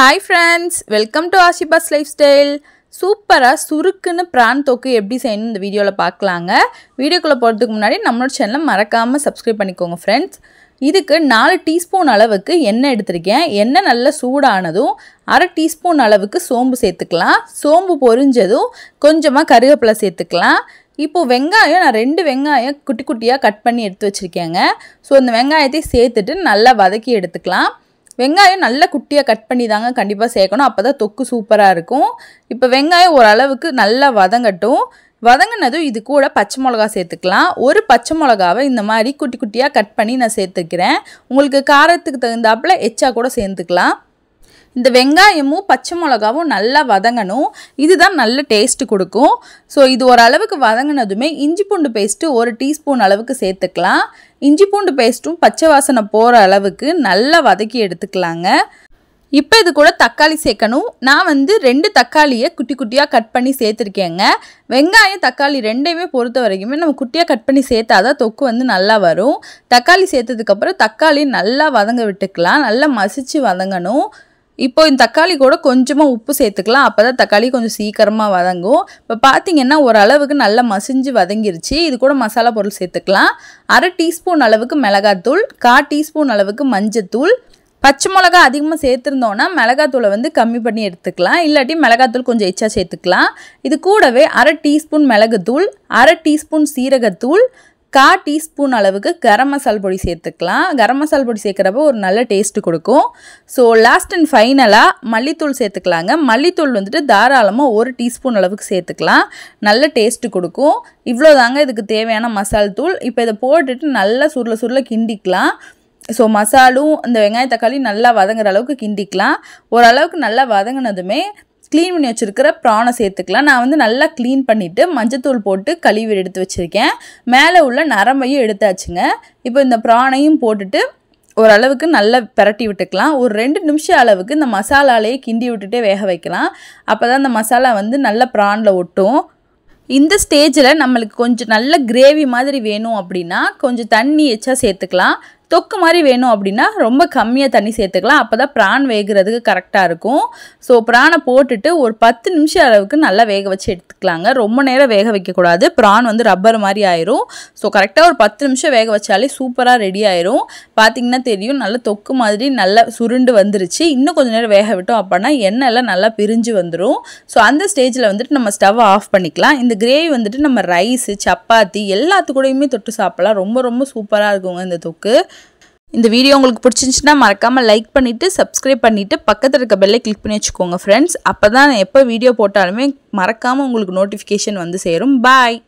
hi friends welcome to ஆஷிபாஸ் lifestyle சூப்பராக சுருக்குன்னு பிரான் தொக்கு எப்படி செய்யணும் இந்த வீடியோவில் பார்க்கலாங்க வீடியோக்குள்ளே போகிறதுக்கு முன்னாடி நம்மளோட சேனலை மறக்காமல் சப்ஸ்கிரைப் பண்ணிக்கோங்க ஃப்ரெண்ட்ஸ் இதுக்கு நாலு டீஸ்பூன் அளவுக்கு எண்ணெய் எடுத்திருக்கேன் எண்ணெய் நல்லா சூடானதும் அரை டீஸ்பூன் அளவுக்கு சோம்பு சேர்த்துக்கலாம் சோம்பு பொரிஞ்சதும் கொஞ்சமாக கருவேப்பிலை சேர்த்துக்கலாம் இப்போது வெங்காயம் நான் ரெண்டு வெங்காயம் குட்டி குட்டியாக கட் பண்ணி எடுத்து வச்சுருக்கேங்க ஸோ அந்த வெங்காயத்தை சேர்த்துட்டு நல்லா வதக்கி எடுத்துக்கலாம் வெங்காயம் நல்ல குட்டியாக கட் பண்ணி தாங்க கண்டிப்பாக சேர்க்கணும் அப்போ தான் தொக்கு சூப்பராக இருக்கும் இப்போ வெங்காயம் ஓரளவுக்கு நல்லா வதங்கட்டும் வதங்கினதும் இது கூட பச்சை மிளகா சேர்த்துக்கலாம் ஒரு பச்சை மிளகாவை இந்த மாதிரி குட்டி குட்டியாக கட் பண்ணி நான் சேர்த்துக்கிறேன் உங்களுக்கு காரத்துக்கு தகுந்தாப்பில் எச்சா கூட சேர்த்துக்கலாம் இந்த வெங்காயமும் பச்சை மிளகாவும் நல்லா வதங்கணும் இதுதான் நல்ல டேஸ்ட்டு கொடுக்கும் ஸோ இது ஓரளவுக்கு வதங்கினதுமே இஞ்சி பூண்டு பேஸ்ட்டு ஒரு டீஸ்பூன் அளவுக்கு சேர்த்துக்கலாம் இஞ்சி பூண்டு பேஸ்ட்டும் பச்சை வாசனை போகிற அளவுக்கு நல்லா வதக்கி எடுத்துக்கலாங்க இப்போ இது கூட தக்காளி சேர்க்கணும் நான் வந்து ரெண்டு தக்காளியை குட்டி குட்டியாக கட் பண்ணி சேர்த்துருக்கேங்க வெங்காயம் தக்காளி ரெண்டையுமே பொறுத்த வரைக்குமே நம்ம குட்டியாக கட் பண்ணி சேர்த்தா தான் தொக்கு வந்து நல்லா வரும் தக்காளி சேர்த்ததுக்கப்புறம் தக்காளி நல்லா வதங்க விட்டுக்கலாம் நல்லா மசித்து வதங்கணும் இப்போ இந்த தக்காளி கூட கொஞ்சமாக உப்பு சேர்த்துக்கலாம் அப்போ தான் தக்காளி கொஞ்சம் சீக்கிரமாக வதங்கும் இப்போ பார்த்தீங்கன்னா ஓரளவுக்கு நல்லா மசிஞ்சு வதங்கிருச்சு இது கூட மசாலா பொருள் சேர்த்துக்கலாம் அரை டீஸ்பூன் அளவுக்கு மிளகாத்தூள் கா டீஸ்பூன் அளவுக்கு மஞ்சத்தூள் பச்சை மிளகா அதிகமாக சேர்த்துருந்தோன்னா மிளகாத்தூளை வந்து கம்மி பண்ணி எடுத்துக்கலாம் இல்லாட்டி மிளகாத்தூள் கொஞ்சம் எச்சா சேர்த்துக்கலாம் இது கூடவே அரை டீஸ்பூன் மிளகுத்தூள் அரை டீஸ்பூன் சீரகத்தூள் கா டீஸ்பூன் அளவுக்கு கரம் மசால் பொடி சேர்த்துக்கலாம் கரம் மசால் பொடி சேர்க்குறப்ப ஒரு நல்ல டேஸ்ட்டு கொடுக்கும் ஸோ லாஸ்ட் அண்ட் ஃபைனலாக மல்லித்தூள் சேர்த்துக்கலாங்க மல்லித்தூள் வந்துட்டு தாராளமாக ஒரு டீஸ்பூன் அளவுக்கு சேர்த்துக்கலாம் நல்ல டேஸ்ட்டு கொடுக்கும் இவ்வளோ தாங்க இதுக்கு தேவையான மசால் தூள் இப்போ இதை போட்டுட்டு நல்லா சுருள சுருள கிண்டிக்கலாம் ஸோ மசாலும் இந்த வெங்காய தக்காளி நல்லா வதங்குற அளவுக்கு கிண்டிக்கலாம் ஓரளவுக்கு நல்லா வதங்கினதுமே க்ளீன் பண்ணி வச்சுருக்கிற ப்ரானை சேர்த்துக்கலாம் நான் வந்து நல்லா க்ளீன் பண்ணிவிட்டு மஞ்சத்தூள் போட்டு கழிவு எடுத்து வச்சுருக்கேன் மேலே உள்ள நரம்பையும் எடுத்தாச்சுங்க இப்போ இந்த ப்ரானையும் போட்டுட்டு ஓரளவுக்கு நல்லா பிரட்டி விட்டுக்கலாம் ஒரு ரெண்டு நிமிஷம் அளவுக்கு இந்த மசாலாலேயே கிண்டி விட்டுட்டே வேக வைக்கலாம் அப்போ தான் இந்த மசாலா வந்து நல்லா ப்ரானில் ஒட்டும் இந்த ஸ்டேஜில் நம்மளுக்கு கொஞ்சம் நல்ல கிரேவி மாதிரி வேணும் அப்படின்னா கொஞ்சம் தண்ணி எச்சா சேர்த்துக்கலாம் தொக்கு மாதிரி வேணும் அப்படின்னா ரொம்ப கம்மியாக தண்ணி சேர்த்துக்கலாம் அப்போ தான் பிரான் வேகிறதுக்கு கரெக்டாக இருக்கும் ஸோ பிரானை போட்டுட்டு ஒரு பத்து நிமிஷம் அளவுக்கு நல்லா வேக வச்சு எடுத்துக்கலாங்க ரொம்ப நேரம் வேக வைக்கக்கூடாது ப்ரான் வந்து ரப்பர் மாதிரி ஆயிரும் ஸோ கரெக்டாக ஒரு பத்து நிமிஷம் வேக வச்சாலே சூப்பராக ரெடி ஆயிரும் பார்த்திங்கன்னா தெரியும் நல்லா தொக்கு மாதிரி நல்லா சுருண்டு வந்துருச்சு இன்னும் கொஞ்சம் நேரம் வேக விட்டோம் அப்படின்னா எல்லாம் நல்லா பிரிஞ்சு வந்துடும் ஸோ அந்த ஸ்டேஜில் வந்துட்டு நம்ம ஸ்டவ் ஆஃப் பண்ணிக்கலாம் இந்த கிரேவி வந்துட்டு நம்ம ரைஸ் சப்பாத்தி எல்லாத்து கூடயுமே தொட்டு சாப்பிடலாம் ரொம்ப ரொம்ப சூப்பராக இருக்குங்க இந்த தொக்கு இந்த வீடியோ உங்களுக்கு பிடிச்சிருந்துச்சுன்னா மறக்காமல் லைக் பண்ணிவிட்டு சப்ஸ்கிரைப் பண்ணிவிட்டு பக்கத்தில் இருக்க பெல்லை கிளிக் பண்ணி வச்சுக்கோங்க ஃப்ரெண்ட்ஸ் அப்போ தான் எப்போ வீடியோ போட்டாலுமே மறக்காமல் உங்களுக்கு நோட்டிஃபிகேஷன் வந்து சேரும் பாய்